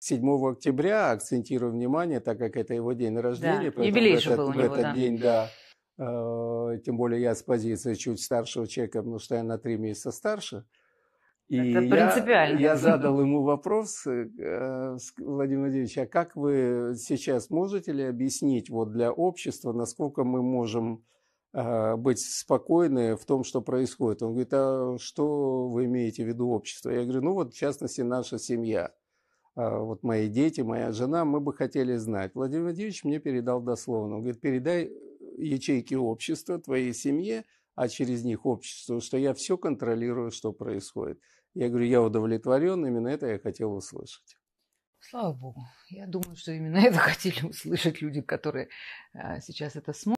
7 октября, акцентирую внимание, так как это его день рождения. Да, юбилей же был у него, этот да. день, да. Э, тем более я с позиции чуть старшего человека, потому что я на три месяца старше. И это принципиально. Я, я задал ему вопрос, э, Владимир Владимирович, а как вы сейчас можете ли объяснить вот для общества, насколько мы можем э, быть спокойны в том, что происходит? Он говорит, а что вы имеете в виду общество? Я говорю, ну вот в частности наша семья. А, вот мои дети, моя жена, мы бы хотели знать. Владимир Владимирович мне передал дословно. Он говорит, передай э, ячейки общества твоей семье, а через них обществу, что я все контролирую, что происходит. Я говорю, я удовлетворен, именно это я хотел услышать. Слава Богу. Я думаю, что именно это хотели услышать люди, которые а, сейчас это смотрят.